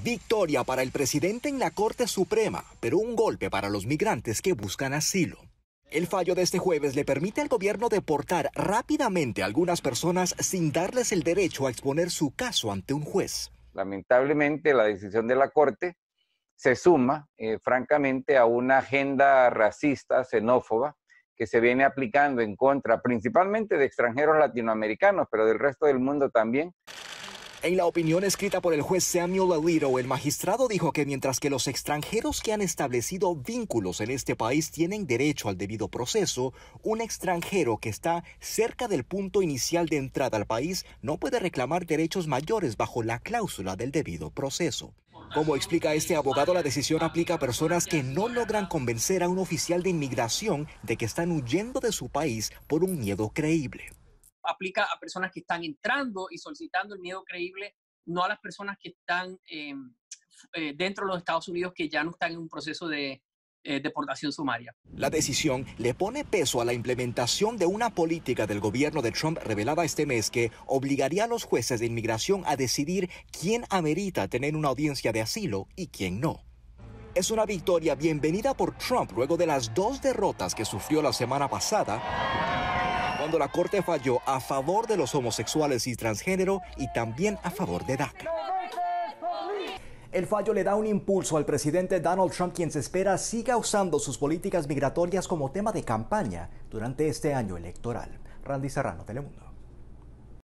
Victoria para el presidente en la Corte Suprema, pero un golpe para los migrantes que buscan asilo. El fallo de este jueves le permite al gobierno deportar rápidamente a algunas personas sin darles el derecho a exponer su caso ante un juez. Lamentablemente la decisión de la Corte se suma, eh, francamente, a una agenda racista, xenófoba, que se viene aplicando en contra principalmente de extranjeros latinoamericanos, pero del resto del mundo también. En la opinión escrita por el juez Samuel Alito, el magistrado dijo que mientras que los extranjeros que han establecido vínculos en este país tienen derecho al debido proceso, un extranjero que está cerca del punto inicial de entrada al país no puede reclamar derechos mayores bajo la cláusula del debido proceso. Como explica este abogado, la decisión aplica a personas que no logran convencer a un oficial de inmigración de que están huyendo de su país por un miedo creíble aplica a personas que están entrando y solicitando el miedo creíble, no a las personas que están eh, eh, dentro de los Estados Unidos que ya no están en un proceso de, eh, deportación sumaria. La decisión le pone peso a la implementación de una política del gobierno de Trump revelada este mes que obligaría a los jueces de inmigración a decidir quién amerita tener una audiencia de asilo y quién no. Es una victoria bienvenida por Trump luego de las dos derrotas que sufrió la semana pasada cuando la Corte falló a favor de los homosexuales y transgénero y también a favor de DACA. El fallo le da un impulso al presidente Donald Trump, quien se espera siga usando sus políticas migratorias como tema de campaña durante este año electoral. Randy Serrano, Telemundo.